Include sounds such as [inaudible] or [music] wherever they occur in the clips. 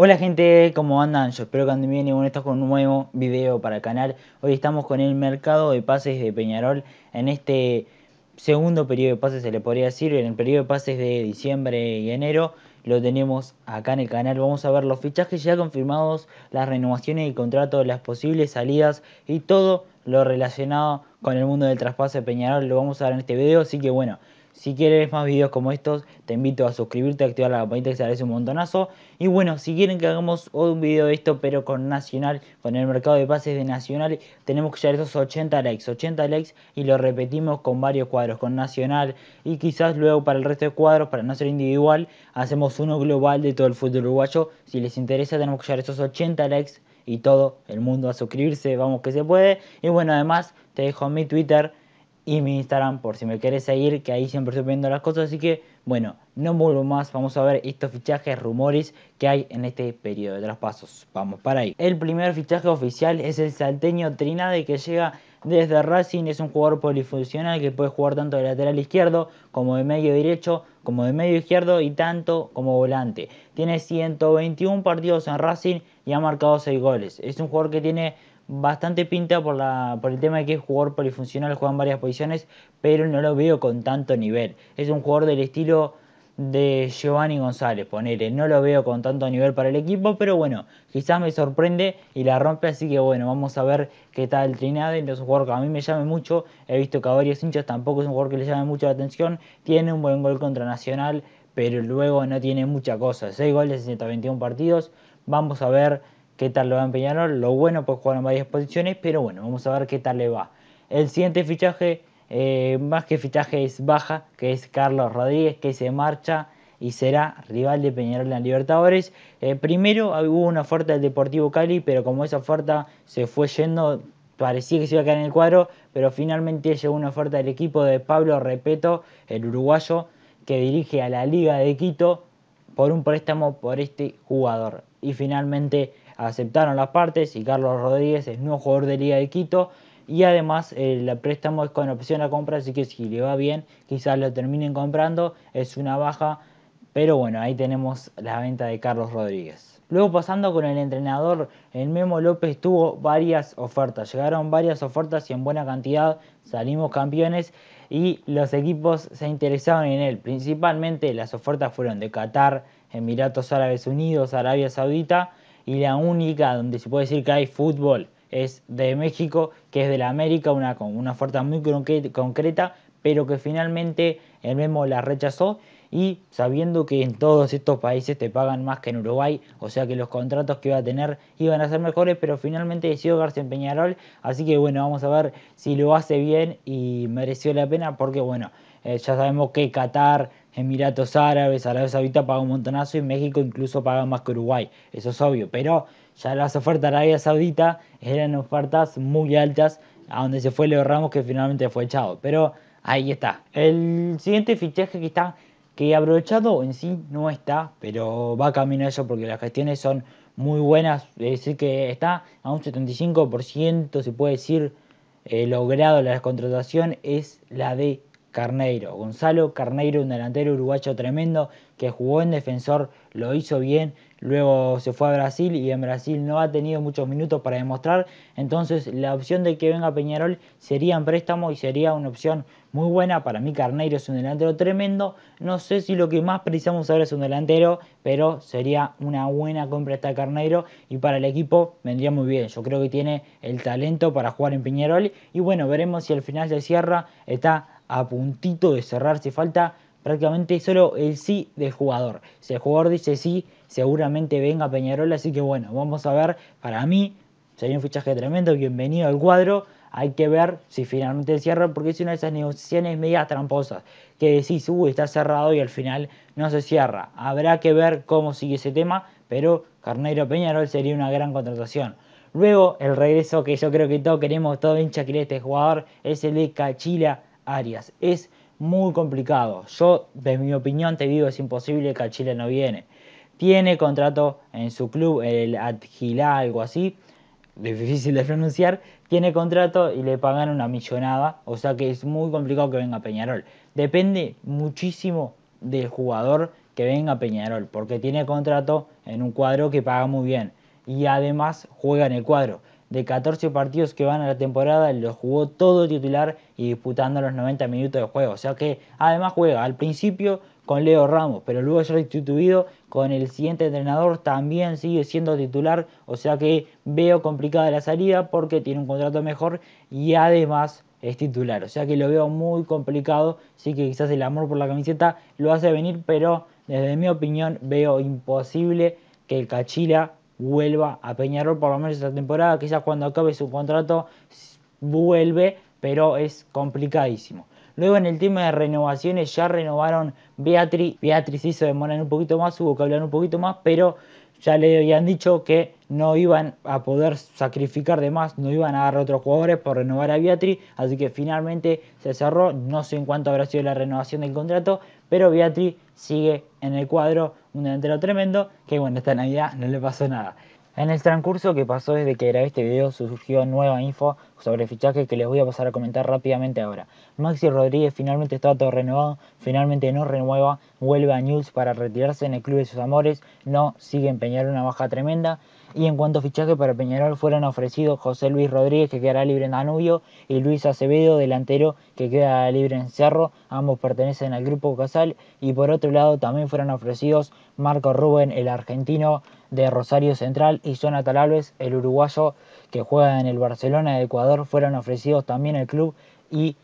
Hola gente, ¿cómo andan? Yo espero que anden bien y bueno, Estos con un nuevo video para el canal. Hoy estamos con el mercado de pases de Peñarol en este segundo periodo de pases, se le podría decir. En el periodo de pases de diciembre y enero lo tenemos acá en el canal. Vamos a ver los fichajes ya confirmados, las renovaciones de contrato, las posibles salidas y todo lo relacionado con el mundo del traspaso de Peñarol lo vamos a ver en este video. Así que bueno, si quieres más videos como estos, te invito a suscribirte, activar la campanita que se agradece un montonazo. Y bueno, si quieren que hagamos un video de esto, pero con Nacional, con el mercado de pases de Nacional, tenemos que llegar a esos 80 likes, 80 likes y lo repetimos con varios cuadros, con Nacional y quizás luego para el resto de cuadros, para no ser individual, hacemos uno global de todo el fútbol uruguayo. Si les interesa, tenemos que llegar a esos 80 likes y todo el mundo a suscribirse, vamos que se puede. Y bueno, además te dejo mi Twitter y mi Instagram por si me quieres seguir, que ahí siempre estoy viendo las cosas. Así que, bueno, no vuelvo más. Vamos a ver estos fichajes, rumores que hay en este periodo de traspasos. Vamos para ahí. El primer fichaje oficial es el salteño Trinade que llega desde Racing. Es un jugador polifuncional que puede jugar tanto de lateral izquierdo como de medio derecho, como de medio izquierdo y tanto como volante. Tiene 121 partidos en Racing y ha marcado 6 goles. Es un jugador que tiene bastante pinta por, la, por el tema de que es jugador polifuncional, juega en varias posiciones, pero no lo veo con tanto nivel. Es un jugador del estilo de Giovanni González, ponele, no lo veo con tanto nivel para el equipo, pero bueno, quizás me sorprende y la rompe, así que bueno, vamos a ver qué tal Trinidad, Entonces es un jugador que a mí me llame mucho, he visto que a varios hinchas tampoco es un jugador que le llame mucho la atención, tiene un buen gol contra Nacional, pero luego no tiene mucha cosa, 6 goles en 121 partidos, vamos a ver qué tal lo va en Peñarol. Lo bueno, pues jugar en varias posiciones, pero bueno, vamos a ver qué tal le va. El siguiente fichaje, eh, más que fichaje, es baja, que es Carlos Rodríguez, que se marcha y será rival de Peñarol en Libertadores. Eh, primero hubo una oferta del Deportivo Cali, pero como esa oferta se fue yendo, parecía que se iba a quedar en el cuadro, pero finalmente llegó una oferta del equipo de Pablo Repeto, el uruguayo, que dirige a la Liga de Quito, por un préstamo por este jugador. Y finalmente aceptaron las partes y Carlos Rodríguez es nuevo jugador de Liga de Quito y además el eh, préstamo es con opción a compra, así que si le va bien quizás lo terminen comprando, es una baja, pero bueno, ahí tenemos la venta de Carlos Rodríguez. Luego pasando con el entrenador, el Memo López tuvo varias ofertas, llegaron varias ofertas y en buena cantidad salimos campeones y los equipos se interesaron en él. Principalmente las ofertas fueron de Qatar, Emiratos Árabes Unidos, Arabia Saudita y la única donde se puede decir que hay fútbol es de México, que es de la América, una, una oferta muy concreta, pero que finalmente el Memo la rechazó y sabiendo que en todos estos países te pagan más que en Uruguay, o sea que los contratos que iba a tener iban a ser mejores, pero finalmente decidió García Peñarol, así que bueno, vamos a ver si lo hace bien y mereció la pena, porque bueno, eh, ya sabemos que Qatar Emiratos Árabes, Arabia Saudita paga un montonazo y México incluso paga más que Uruguay, eso es obvio, pero ya las ofertas de Arabia Saudita eran ofertas muy altas a donde se fue Leo Ramos que finalmente fue echado, pero ahí está. El siguiente fichaje que está, que aprovechado en sí no está, pero va camino a eso porque las gestiones son muy buenas, es decir que está a un 75%, se puede decir, eh, logrado la contratación es la de Carneiro. Gonzalo Carneiro, un delantero uruguayo tremendo que jugó en defensor, lo hizo bien, luego se fue a Brasil y en Brasil no ha tenido muchos minutos para demostrar. Entonces la opción de que venga Peñarol sería en préstamo y sería una opción muy buena. Para mí Carneiro es un delantero tremendo. No sé si lo que más precisamos ahora es un delantero, pero sería una buena compra esta Carneiro y para el equipo vendría muy bien. Yo creo que tiene el talento para jugar en Peñarol y bueno, veremos si al final se cierra. Está a puntito de si falta prácticamente solo el sí del jugador. Si el jugador dice sí, seguramente venga Peñarol, así que bueno, vamos a ver, para mí sería un fichaje tremendo, bienvenido al cuadro, hay que ver si finalmente cierra, porque es una de esas negociaciones medias tramposas, que decís, uy, está cerrado y al final no se cierra. Habrá que ver cómo sigue ese tema, pero Carneiro Peñarol sería una gran contratación. Luego, el regreso que yo creo que todos queremos, todo hincha quiere este jugador, es el de Cachila es muy complicado. Yo, de mi opinión, te digo, es imposible que a Chile no viene. Tiene contrato en su club, el Adjilá, algo así, difícil de pronunciar, tiene contrato y le pagan una millonada, o sea que es muy complicado que venga Peñarol. Depende muchísimo del jugador que venga Peñarol, porque tiene contrato en un cuadro que paga muy bien y además juega en el cuadro de 14 partidos que van a la temporada, lo jugó todo titular y disputando los 90 minutos de juego. O sea que además juega al principio con Leo Ramos, pero luego es restituido con el siguiente entrenador, también sigue siendo titular, o sea que veo complicada la salida porque tiene un contrato mejor y además es titular, o sea que lo veo muy complicado, sí que quizás el amor por la camiseta lo hace venir, pero desde mi opinión veo imposible que el Cachila vuelva a Peñarol por lo menos esta temporada. Quizás cuando acabe su contrato vuelve, pero es complicadísimo. Luego en el tema de renovaciones ya renovaron Beatriz. Beatriz hizo demorar un poquito más, hubo que hablar un poquito más, pero ya le habían dicho que no iban a poder sacrificar de más, no iban a dar otros jugadores por renovar a Beatriz, así que finalmente se cerró, no sé en cuánto habrá sido la renovación del contrato, pero Beatriz sigue en el cuadro, un delantero tremendo, que bueno, esta Navidad no le pasó nada. En el transcurso que pasó desde que grabé este video surgió nueva info sobre fichajes que les voy a pasar a comentar rápidamente ahora. Maxi Rodríguez finalmente está todo renovado, finalmente no renueva, vuelve a News para retirarse en el club de sus amores, no sigue empeñar una baja tremenda. Y en cuanto a fichaje para Peñarol fueron ofrecidos José Luis Rodríguez que quedará libre en Danubio y Luis Acevedo, delantero que queda libre en Cerro, ambos pertenecen al grupo Casal y por otro lado también fueron ofrecidos Marco Rubén, el argentino de Rosario Central y Jonathan Alves, el uruguayo que juega en el Barcelona de Ecuador, fueron ofrecidos también el club y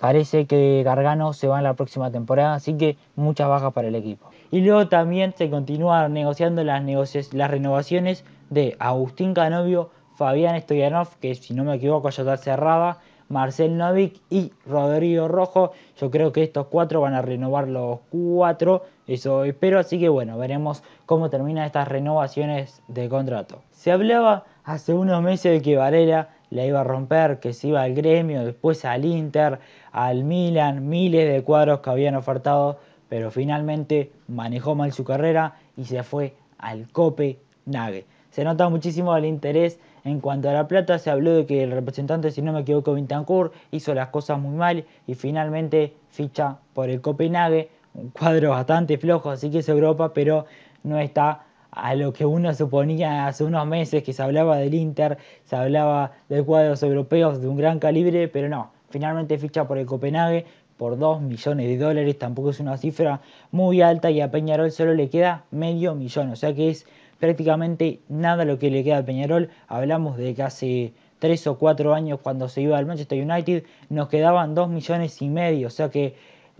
parece que Gargano se va en la próxima temporada, así que muchas bajas para el equipo. Y luego también se continúan negociando las, las renovaciones de Agustín Canovio, Fabián Stoyanov, que si no me equivoco ya está cerrada, Marcel Novik y Rodrigo Rojo. Yo creo que estos cuatro van a renovar los cuatro, eso espero. Así que bueno, veremos cómo terminan estas renovaciones de contrato. Se hablaba hace unos meses de que Varela la iba a romper, que se iba al gremio, después al Inter, al Milan, miles de cuadros que habían ofertado, pero finalmente manejó mal su carrera y se fue al Copenhague se nota muchísimo el interés en cuanto a la plata. Se habló de que el representante, si no me equivoco, Vintancourt hizo las cosas muy mal y finalmente ficha por el Copenhague, un cuadro bastante flojo, así que es Europa, pero no está a lo que uno suponía hace unos meses que se hablaba del Inter, se hablaba de cuadros europeos de un gran calibre, pero no, finalmente ficha por el Copenhague por 2 millones de dólares, tampoco es una cifra muy alta y a Peñarol solo le queda medio millón, o sea que es prácticamente nada lo que le queda a Peñarol. Hablamos de que hace 3 o 4 años cuando se iba al Manchester United nos quedaban 2 millones y medio, o sea que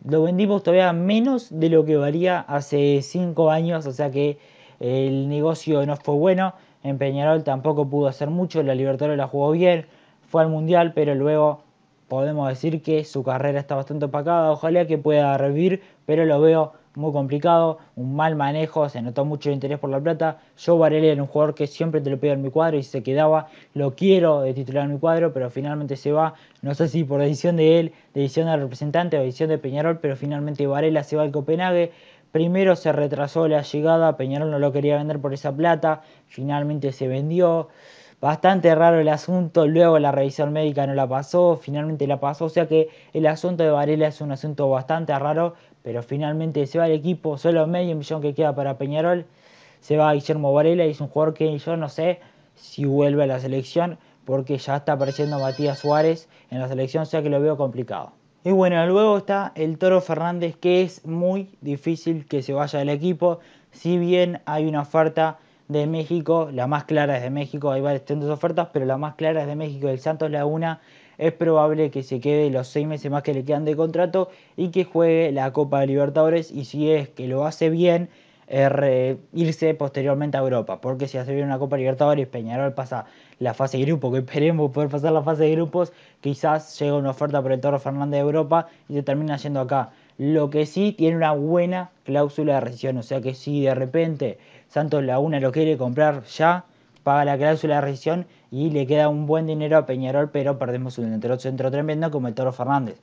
lo vendimos todavía menos de lo que valía hace cinco años, o sea que eh, el negocio no fue bueno, en Peñarol tampoco pudo hacer mucho, la Libertadores la jugó bien, fue al Mundial, pero luego podemos decir que su carrera está bastante opacada, ojalá que pueda revivir, pero lo veo muy complicado, un mal manejo, se notó mucho interés por la plata. Yo Varela era un jugador que siempre te lo pido en mi cuadro y se quedaba, lo quiero de titular en mi cuadro, pero finalmente se va, no sé si por decisión de él, decisión del representante o decisión de Peñarol, pero finalmente Varela se va al Copenhague. Primero se retrasó la llegada, Peñarol no lo quería vender por esa plata, finalmente se vendió bastante raro el asunto, luego la revisión médica no la pasó, finalmente la pasó, o sea que el asunto de Varela es un asunto bastante raro, pero finalmente se va el equipo, solo medio millón que queda para Peñarol, se va Guillermo Varela y es un jugador que yo no sé si vuelve a la selección porque ya está apareciendo Matías Suárez en la selección, o sea que lo veo complicado. Y bueno, luego está el Toro Fernández que es muy difícil que se vaya del equipo, si bien hay una oferta de México, la más clara es de México, hay varias ofertas, pero la más clara es de México, el Santos Laguna es probable que se quede los seis meses más que le quedan de contrato y que juegue la Copa de Libertadores y si es que lo hace bien, eh, irse posteriormente a Europa, porque si hace bien una Copa Libertadores, Peñarol pasa la fase de grupo, que esperemos poder pasar la fase de grupos, quizás llega una oferta por el Toro Fernández de Europa y se termina yendo acá. Lo que sí tiene una buena cláusula de rescisión. O sea que si de repente Santos Laguna lo quiere comprar ya, paga la cláusula de rescisión y le queda un buen dinero a Peñarol, pero perdemos un delantero centro tremendo como el Toro Fernández.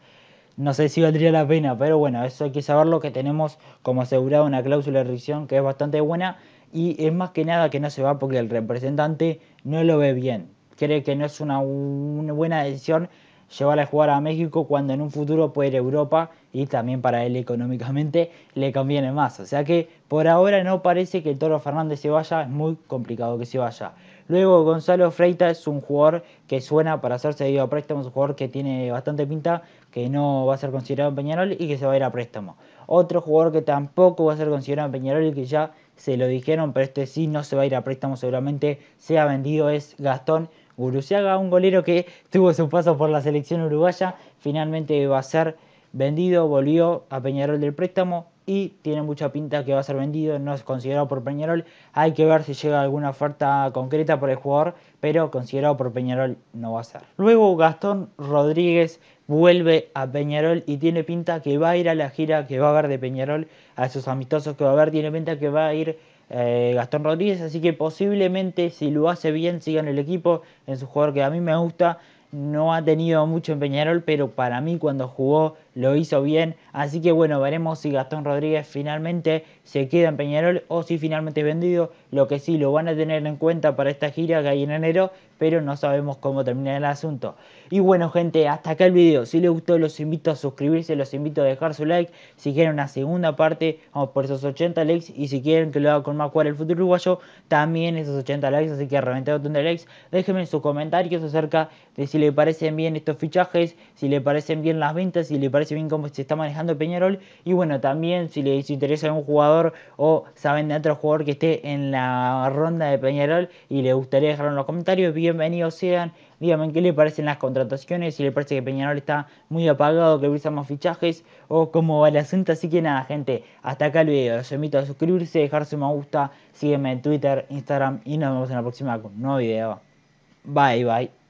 No sé si valdría la pena, pero bueno, eso hay que saberlo que tenemos como asegurado una cláusula de rescisión que es bastante buena y es más que nada que no se va porque el representante no lo ve bien. Cree que no es una buena decisión llevar a jugar a México cuando en un futuro puede ir a Europa y también para él económicamente le conviene más. O sea que por ahora no parece que el Toro Fernández se vaya, es muy complicado que se vaya. Luego Gonzalo Freitas es un jugador que suena para ser seguido a préstamo, un jugador que tiene bastante pinta, que no va a ser considerado en Peñarol y que se va a ir a préstamo. Otro jugador que tampoco va a ser considerado en Peñarol y que ya se lo dijeron, pero este sí no se va a ir a préstamo seguramente, sea vendido es Gastón Guruciaga, un golero que [laughs] tuvo su paso por la selección uruguaya, finalmente va a ser vendido, volvió a Peñarol del préstamo y tiene mucha pinta que va a ser vendido, no es considerado por Peñarol, hay que ver si llega alguna oferta concreta por el jugador, pero considerado por Peñarol no va a ser. Luego Gastón Rodríguez vuelve a Peñarol y tiene pinta que va a ir a la gira que va a haber de Peñarol, a sus amistosos que va a haber, tiene pinta que va a ir eh, Gastón Rodríguez, así que posiblemente si lo hace bien siga en el equipo, es un jugador que a mí me gusta, no ha tenido mucho en pero para mí cuando jugó lo hizo bien. Así que bueno, veremos si Gastón Rodríguez finalmente se queda en Peñarol o si finalmente es vendido. Lo que sí lo van a tener en cuenta para esta gira que hay en enero, pero no sabemos cómo termina el asunto. Y bueno, gente, hasta acá el video. Si les gustó, los invito a suscribirse, los invito a dejar su like. Si quieren una segunda parte, vamos por esos 80 likes. Y si quieren que lo haga con más el futuro uruguayo, también esos 80 likes. Así que reventar un de likes. Déjenme sus comentarios acerca de si le parecen bien estos fichajes, si le parecen bien las ventas, si les parecen si bien cómo se está manejando Peñarol. Y bueno, también si les interesa algún jugador o saben de otro jugador que esté en la ronda de Peñarol y les gustaría dejarlo en los comentarios, bienvenidos sean. Díganme qué les parecen las contrataciones, si le parece que Peñarol está muy apagado, que utilizamos más fichajes o cómo va el asunto. Así que nada, gente, hasta acá el video. Los invito a suscribirse, dejarse un me gusta, sígueme en Twitter, Instagram y nos vemos en la próxima con un nuevo video. Bye, bye.